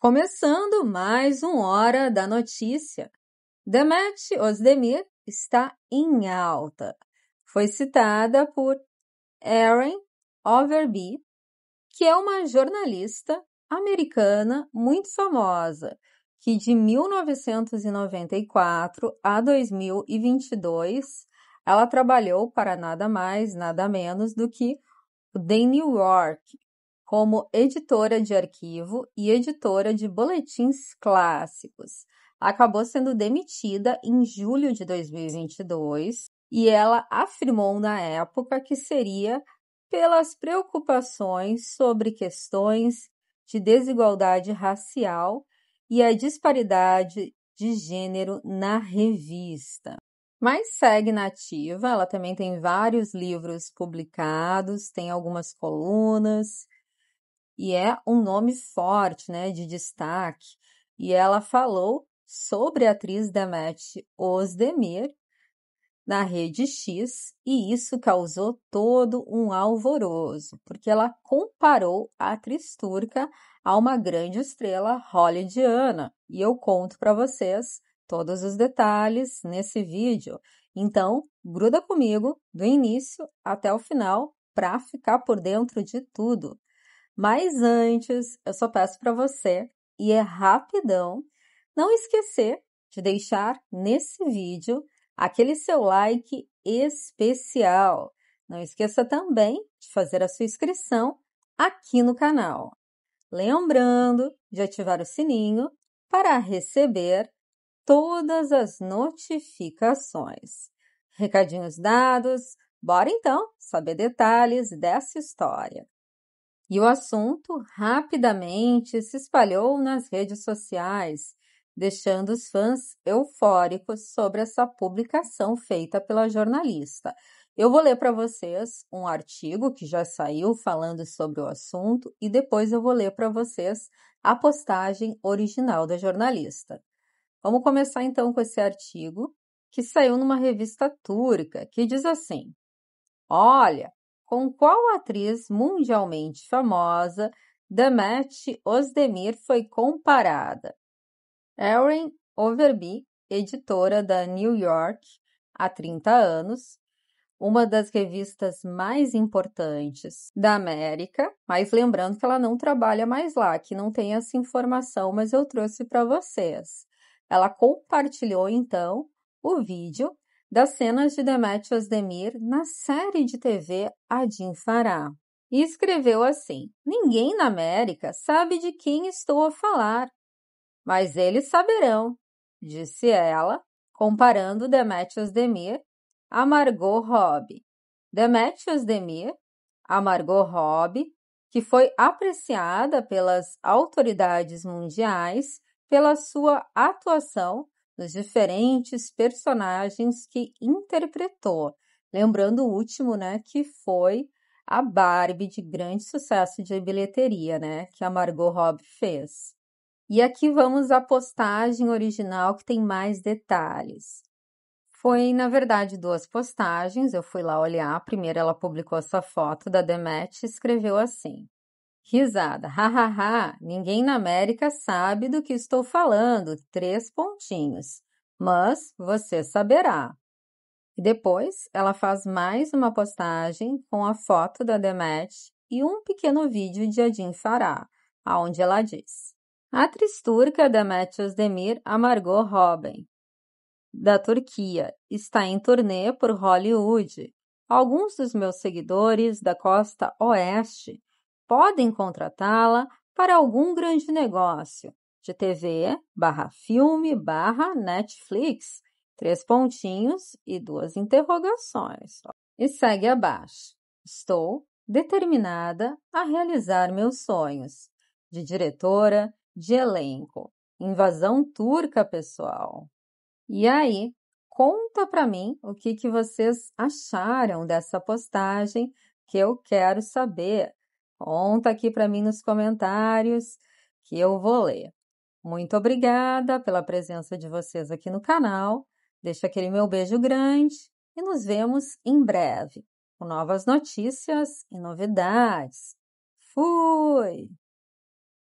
Começando mais um Hora da Notícia. Demet Osdemir está em alta. Foi citada por Erin Overby, que é uma jornalista americana muito famosa, que de 1994 a 2022 ela trabalhou para nada mais, nada menos do que o The New York como editora de arquivo e editora de boletins clássicos. Acabou sendo demitida em julho de 2022 e ela afirmou na época que seria pelas preocupações sobre questões de desigualdade racial e a disparidade de gênero na revista. Mas segue nativa, ela também tem vários livros publicados, tem algumas colunas, e é um nome forte, né, de destaque. E ela falou sobre a atriz Demet Özdemir na rede X e isso causou todo um alvoroço, porque ela comparou a atriz turca a uma grande estrela hollywoodiana. E eu conto para vocês todos os detalhes nesse vídeo. Então, gruda comigo do início até o final para ficar por dentro de tudo. Mas antes, eu só peço para você, e é rapidão, não esquecer de deixar nesse vídeo aquele seu like especial. Não esqueça também de fazer a sua inscrição aqui no canal. Lembrando de ativar o sininho para receber todas as notificações. Recadinhos dados, bora então saber detalhes dessa história. E o assunto rapidamente se espalhou nas redes sociais, deixando os fãs eufóricos sobre essa publicação feita pela jornalista. Eu vou ler para vocês um artigo que já saiu falando sobre o assunto e depois eu vou ler para vocês a postagem original da jornalista. Vamos começar então com esse artigo que saiu numa revista turca que diz assim: Olha, com qual atriz mundialmente famosa Demet Osdemir foi comparada? Erin Overby, editora da New York há 30 anos, uma das revistas mais importantes da América, mas lembrando que ela não trabalha mais lá, que não tem essa informação, mas eu trouxe para vocês. Ela compartilhou então o vídeo das cenas de Demetrius Demir na série de TV Adim Farah E escreveu assim: Ninguém na América sabe de quem estou a falar, mas eles saberão, disse ela, comparando Demetrius Demir a Margot Robbie. Demetrius Demir, a Margot Robbie, que foi apreciada pelas autoridades mundiais pela sua atuação dos diferentes personagens que interpretou. Lembrando o último, né, que foi a Barbie de grande sucesso de bilheteria, né, que a Margot Robbie fez. E aqui vamos à postagem original que tem mais detalhes. Foi, na verdade, duas postagens. Eu fui lá olhar. Primeiro, ela publicou essa foto da Demet e escreveu assim: Risada, ha. ninguém na América sabe do que estou falando, três pontinhos. Mas você saberá. E depois ela faz mais uma postagem com a foto da Demet e um pequeno vídeo de Adin Farah, onde ela diz: A atriz turca Demet Özdemir amargou Robin, da Turquia, está em turnê por Hollywood. Alguns dos meus seguidores da costa oeste podem contratá-la para algum grande negócio, de TV, barra filme, barra Netflix, três pontinhos e duas interrogações. E segue abaixo. Estou determinada a realizar meus sonhos de diretora, de elenco. Invasão turca, pessoal. E aí, conta para mim o que, que vocês acharam dessa postagem que eu quero saber. Conta aqui para mim nos comentários que eu vou ler. Muito obrigada pela presença de vocês aqui no canal. Deixo aquele meu beijo grande e nos vemos em breve com novas notícias e novidades. Fui!